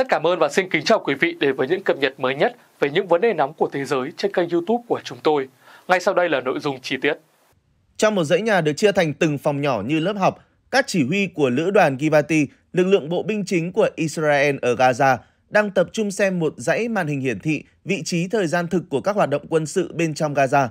Rất cảm ơn và xin kính chào quý vị đến với những cập nhật mới nhất về những vấn đề nóng của thế giới trên kênh youtube của chúng tôi. Ngay sau đây là nội dung chi tiết. Trong một dãy nhà được chia thành từng phòng nhỏ như lớp học, các chỉ huy của lữ đoàn Givati, lực lượng bộ binh chính của Israel ở Gaza, đang tập trung xem một dãy màn hình hiển thị vị trí thời gian thực của các hoạt động quân sự bên trong Gaza.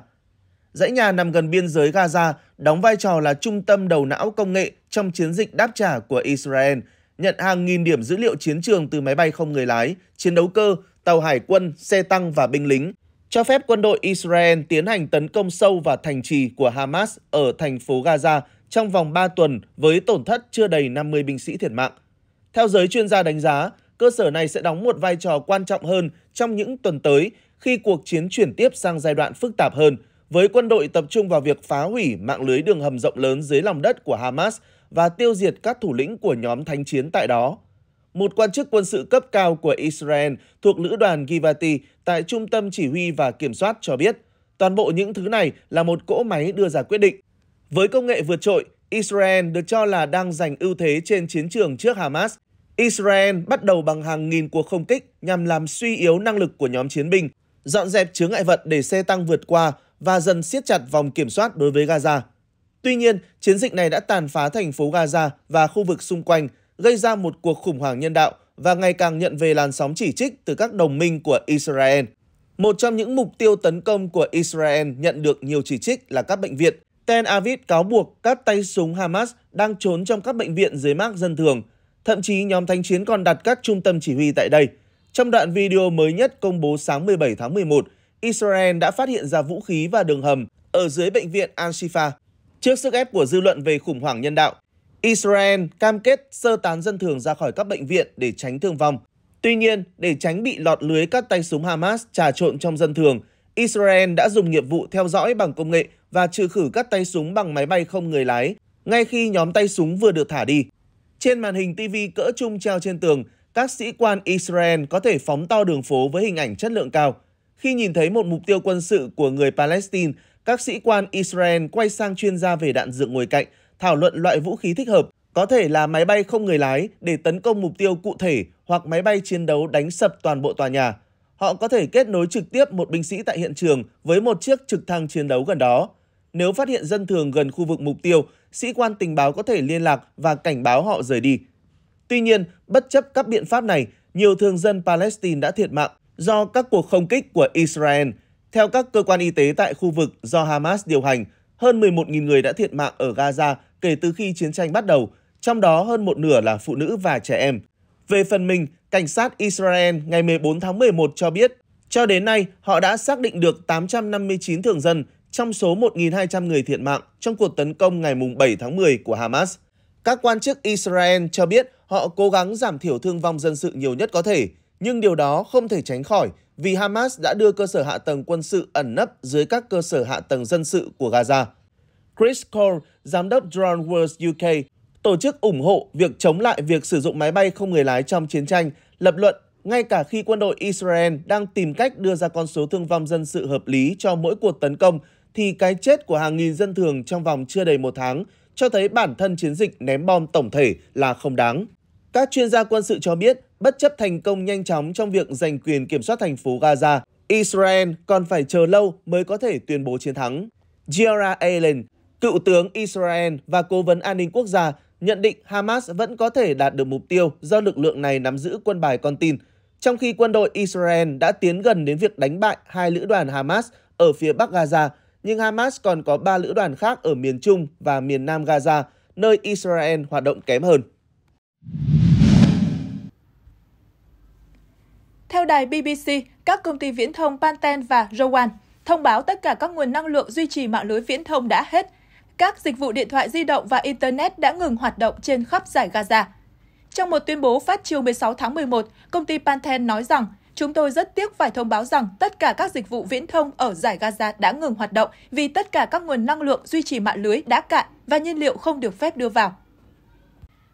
Dãy nhà nằm gần biên giới Gaza, đóng vai trò là trung tâm đầu não công nghệ trong chiến dịch đáp trả của Israel – nhận hàng nghìn điểm dữ liệu chiến trường từ máy bay không người lái, chiến đấu cơ, tàu hải quân, xe tăng và binh lính, cho phép quân đội Israel tiến hành tấn công sâu vào thành trì của Hamas ở thành phố Gaza trong vòng 3 tuần với tổn thất chưa đầy 50 binh sĩ thiệt mạng. Theo giới chuyên gia đánh giá, cơ sở này sẽ đóng một vai trò quan trọng hơn trong những tuần tới khi cuộc chiến chuyển tiếp sang giai đoạn phức tạp hơn, với quân đội tập trung vào việc phá hủy mạng lưới đường hầm rộng lớn dưới lòng đất của Hamas và tiêu diệt các thủ lĩnh của nhóm thánh chiến tại đó. Một quan chức quân sự cấp cao của Israel thuộc lữ đoàn Givati tại Trung tâm Chỉ huy và Kiểm soát cho biết, toàn bộ những thứ này là một cỗ máy đưa ra quyết định. Với công nghệ vượt trội, Israel được cho là đang giành ưu thế trên chiến trường trước Hamas. Israel bắt đầu bằng hàng nghìn cuộc không kích nhằm làm suy yếu năng lực của nhóm chiến binh, dọn dẹp chướng ngại vật để xe tăng vượt qua và dần siết chặt vòng kiểm soát đối với Gaza. Tuy nhiên, chiến dịch này đã tàn phá thành phố Gaza và khu vực xung quanh, gây ra một cuộc khủng hoảng nhân đạo và ngày càng nhận về làn sóng chỉ trích từ các đồng minh của Israel. Một trong những mục tiêu tấn công của Israel nhận được nhiều chỉ trích là các bệnh viện. Tel Aviv cáo buộc các tay súng Hamas đang trốn trong các bệnh viện dưới mác dân thường. Thậm chí nhóm thanh chiến còn đặt các trung tâm chỉ huy tại đây. Trong đoạn video mới nhất công bố sáng 17 tháng 11, Israel đã phát hiện ra vũ khí và đường hầm ở dưới bệnh viện Al-Shifa Trước sức ép của dư luận về khủng hoảng nhân đạo, Israel cam kết sơ tán dân thường ra khỏi các bệnh viện để tránh thương vong. Tuy nhiên, để tránh bị lọt lưới các tay súng Hamas trà trộn trong dân thường, Israel đã dùng nghiệp vụ theo dõi bằng công nghệ và trừ khử các tay súng bằng máy bay không người lái ngay khi nhóm tay súng vừa được thả đi. Trên màn hình TV cỡ trung treo trên tường, các sĩ quan Israel có thể phóng to đường phố với hình ảnh chất lượng cao. Khi nhìn thấy một mục tiêu quân sự của người Palestine, các sĩ quan Israel quay sang chuyên gia về đạn dược ngồi cạnh, thảo luận loại vũ khí thích hợp, có thể là máy bay không người lái để tấn công mục tiêu cụ thể hoặc máy bay chiến đấu đánh sập toàn bộ tòa nhà. Họ có thể kết nối trực tiếp một binh sĩ tại hiện trường với một chiếc trực thăng chiến đấu gần đó. Nếu phát hiện dân thường gần khu vực mục tiêu, sĩ quan tình báo có thể liên lạc và cảnh báo họ rời đi. Tuy nhiên, bất chấp các biện pháp này, nhiều thường dân Palestine đã thiệt mạng do các cuộc không kích của Israel – theo các cơ quan y tế tại khu vực do Hamas điều hành, hơn 11.000 người đã thiệt mạng ở Gaza kể từ khi chiến tranh bắt đầu, trong đó hơn một nửa là phụ nữ và trẻ em. Về phần mình, cảnh sát Israel ngày 14 tháng 11 cho biết, cho đến nay họ đã xác định được 859 thường dân trong số 1.200 người thiệt mạng trong cuộc tấn công ngày 7 tháng 10 của Hamas. Các quan chức Israel cho biết họ cố gắng giảm thiểu thương vong dân sự nhiều nhất có thể, nhưng điều đó không thể tránh khỏi vì Hamas đã đưa cơ sở hạ tầng quân sự ẩn nấp dưới các cơ sở hạ tầng dân sự của Gaza. Chris Cole, giám đốc Drone Wars UK, tổ chức ủng hộ việc chống lại việc sử dụng máy bay không người lái trong chiến tranh, lập luận ngay cả khi quân đội Israel đang tìm cách đưa ra con số thương vong dân sự hợp lý cho mỗi cuộc tấn công, thì cái chết của hàng nghìn dân thường trong vòng chưa đầy một tháng cho thấy bản thân chiến dịch ném bom tổng thể là không đáng. Các chuyên gia quân sự cho biết Bất chấp thành công nhanh chóng trong việc giành quyền kiểm soát thành phố Gaza, Israel còn phải chờ lâu mới có thể tuyên bố chiến thắng. Giora Allen, cựu tướng Israel và cố vấn an ninh quốc gia, nhận định Hamas vẫn có thể đạt được mục tiêu do lực lượng này nắm giữ quân bài con tin, trong khi quân đội Israel đã tiến gần đến việc đánh bại hai lữ đoàn Hamas ở phía bắc Gaza, nhưng Hamas còn có ba lữ đoàn khác ở miền Trung và miền Nam Gaza, nơi Israel hoạt động kém hơn. đài BBC, các công ty viễn thông Panten và Rowan thông báo tất cả các nguồn năng lượng duy trì mạng lưới viễn thông đã hết. Các dịch vụ điện thoại di động và Internet đã ngừng hoạt động trên khắp giải Gaza. Trong một tuyên bố phát chiều 16 tháng 11, công ty Panten nói rằng Chúng tôi rất tiếc phải thông báo rằng tất cả các dịch vụ viễn thông ở giải Gaza đã ngừng hoạt động vì tất cả các nguồn năng lượng duy trì mạng lưới đã cạn và nhiên liệu không được phép đưa vào.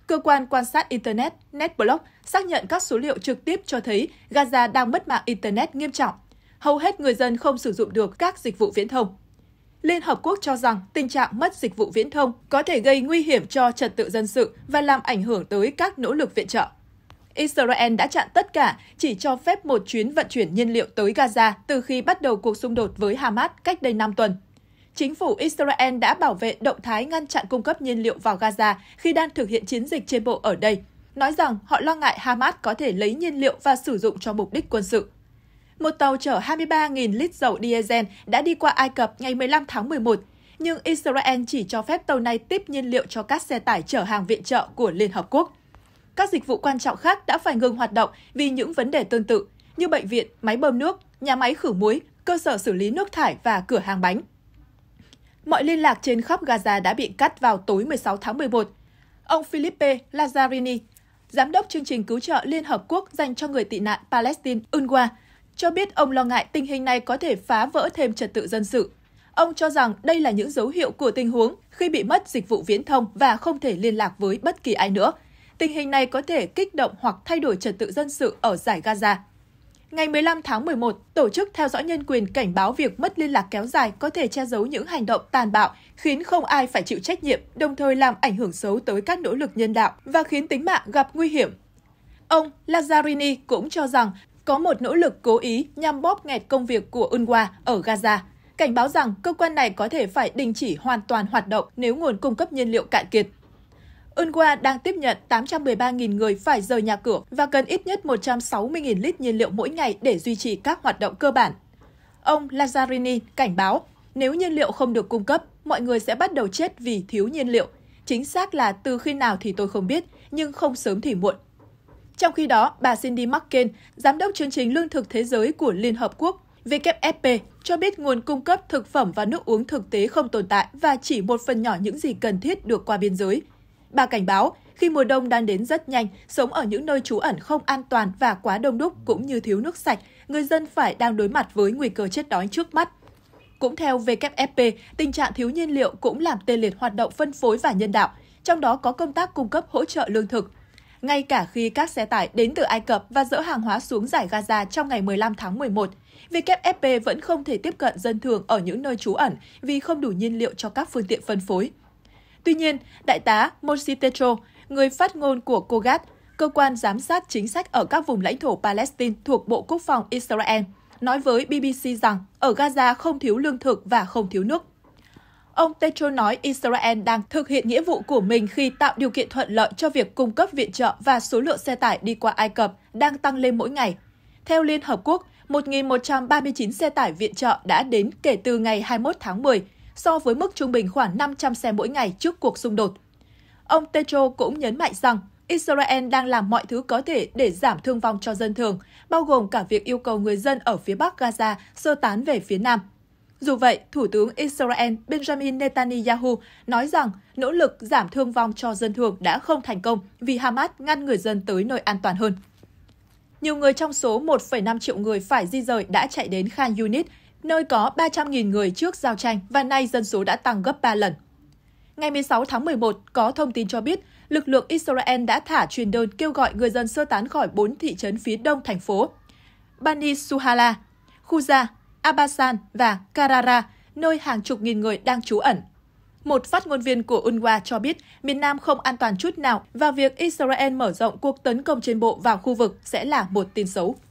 Cơ quan quan sát Internet NetBlock xác nhận các số liệu trực tiếp cho thấy Gaza đang mất mạng Internet nghiêm trọng. Hầu hết người dân không sử dụng được các dịch vụ viễn thông. Liên Hợp Quốc cho rằng tình trạng mất dịch vụ viễn thông có thể gây nguy hiểm cho trật tự dân sự và làm ảnh hưởng tới các nỗ lực viện trợ. Israel đã chặn tất cả, chỉ cho phép một chuyến vận chuyển nhiên liệu tới Gaza từ khi bắt đầu cuộc xung đột với Hamas cách đây 5 tuần chính phủ Israel đã bảo vệ động thái ngăn chặn cung cấp nhiên liệu vào Gaza khi đang thực hiện chiến dịch trên bộ ở đây, nói rằng họ lo ngại Hamas có thể lấy nhiên liệu và sử dụng cho mục đích quân sự. Một tàu chở 23.000 lít dầu diesel đã đi qua Ai Cập ngày 15 tháng 11, nhưng Israel chỉ cho phép tàu này tiếp nhiên liệu cho các xe tải chở hàng viện trợ của Liên Hợp Quốc. Các dịch vụ quan trọng khác đã phải ngừng hoạt động vì những vấn đề tương tự, như bệnh viện, máy bơm nước, nhà máy khử muối, cơ sở xử lý nước thải và cửa hàng bánh. Mọi liên lạc trên khắp Gaza đã bị cắt vào tối 16 tháng 11. Ông Philippe Lazzarini, giám đốc chương trình cứu trợ Liên Hợp Quốc dành cho người tị nạn Palestine UNRWA, cho biết ông lo ngại tình hình này có thể phá vỡ thêm trật tự dân sự. Ông cho rằng đây là những dấu hiệu của tình huống khi bị mất dịch vụ viễn thông và không thể liên lạc với bất kỳ ai nữa. Tình hình này có thể kích động hoặc thay đổi trật tự dân sự ở giải Gaza. Ngày 15 tháng 11, Tổ chức Theo dõi Nhân quyền cảnh báo việc mất liên lạc kéo dài có thể che giấu những hành động tàn bạo, khiến không ai phải chịu trách nhiệm, đồng thời làm ảnh hưởng xấu tới các nỗ lực nhân đạo và khiến tính mạng gặp nguy hiểm. Ông Lazzarini cũng cho rằng có một nỗ lực cố ý nhằm bóp nghẹt công việc của UNRWA ở Gaza cảnh báo rằng cơ quan này có thể phải đình chỉ hoàn toàn hoạt động nếu nguồn cung cấp nhiên liệu cạn kiệt. Unrwa đang tiếp nhận 813.000 người phải rời nhà cửa và cần ít nhất 160.000 lít nhiên liệu mỗi ngày để duy trì các hoạt động cơ bản. Ông Lazzarini cảnh báo, nếu nhiên liệu không được cung cấp, mọi người sẽ bắt đầu chết vì thiếu nhiên liệu. Chính xác là từ khi nào thì tôi không biết, nhưng không sớm thì muộn. Trong khi đó, bà Cindy McCain, giám đốc chương trình lương thực thế giới của Liên Hợp Quốc, WFP, cho biết nguồn cung cấp thực phẩm và nước uống thực tế không tồn tại và chỉ một phần nhỏ những gì cần thiết được qua biên giới – Bà cảnh báo, khi mùa đông đang đến rất nhanh, sống ở những nơi trú ẩn không an toàn và quá đông đúc cũng như thiếu nước sạch, người dân phải đang đối mặt với nguy cơ chết đói trước mắt. Cũng theo WFP, tình trạng thiếu nhiên liệu cũng làm tê liệt hoạt động phân phối và nhân đạo, trong đó có công tác cung cấp hỗ trợ lương thực. Ngay cả khi các xe tải đến từ Ai Cập và dỡ hàng hóa xuống giải Gaza trong ngày 15 tháng 11, WFP vẫn không thể tiếp cận dân thường ở những nơi trú ẩn vì không đủ nhiên liệu cho các phương tiện phân phối. Tuy nhiên, Đại tá Mositecho, người phát ngôn của COGAT, cơ quan giám sát chính sách ở các vùng lãnh thổ Palestine thuộc Bộ Quốc phòng Israel, nói với BBC rằng ở Gaza không thiếu lương thực và không thiếu nước. Ông Tetro nói Israel đang thực hiện nghĩa vụ của mình khi tạo điều kiện thuận lợi cho việc cung cấp viện trợ và số lượng xe tải đi qua Ai Cập đang tăng lên mỗi ngày. Theo Liên Hợp Quốc, 1.139 xe tải viện trợ đã đến kể từ ngày 21 tháng 10, so với mức trung bình khoảng 500 xe mỗi ngày trước cuộc xung đột. Ông Tetro cũng nhấn mạnh rằng Israel đang làm mọi thứ có thể để giảm thương vong cho dân thường, bao gồm cả việc yêu cầu người dân ở phía bắc Gaza sơ tán về phía nam. Dù vậy, Thủ tướng Israel Benjamin Netanyahu nói rằng nỗ lực giảm thương vong cho dân thường đã không thành công vì Hamas ngăn người dân tới nơi an toàn hơn. Nhiều người trong số 1,5 triệu người phải di rời đã chạy đến Khan Yunis, nơi có 300.000 người trước giao tranh và nay dân số đã tăng gấp 3 lần. Ngày 16 tháng 11, có thông tin cho biết lực lượng Israel đã thả truyền đơn kêu gọi người dân sơ tán khỏi 4 thị trấn phía đông thành phố. Bani Suhala, Khuza, Abasan và Karara, nơi hàng chục nghìn người đang trú ẩn. Một phát ngôn viên của UNRWA cho biết miền Nam không an toàn chút nào và việc Israel mở rộng cuộc tấn công trên bộ vào khu vực sẽ là một tin xấu.